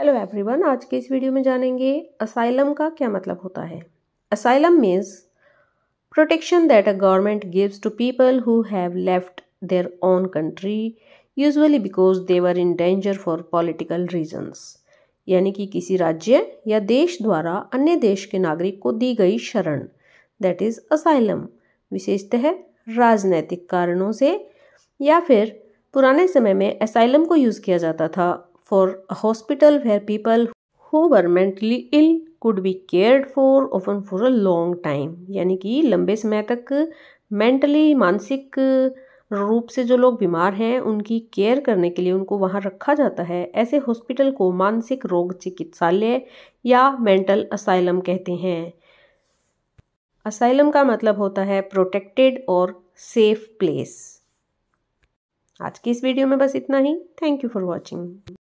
hello everyone आज के इस वीडियो में जानेंगे असाइलम का क्या मतलब होता है asylum means protection that a government gives to people who have left their own country usually because they were in danger for political reasons यानी कि किसी राज्य या देश द्वारा अन्य देश के नागरिक को दी गई शरण दैट इज़ असाइलम विशेषतः राजनैतिक कारणों से या फिर पुराने समय में असाइलम को यूज़ किया जाता था for a hospital where people who were mentally ill could be cared for often for a long time यानी कि लंबे समय तक mentally मानसिक रूप से जो लोग बीमार हैं उनकी केयर करने के लिए उनको वहाँ रखा जाता है ऐसे हॉस्पिटल को मानसिक रोग चिकित्सालय या मेंटल असाइलम कहते हैं असाइलम का मतलब होता है प्रोटेक्टेड और सेफ प्लेस आज की इस वीडियो में बस इतना ही थैंक यू फॉर वॉचिंग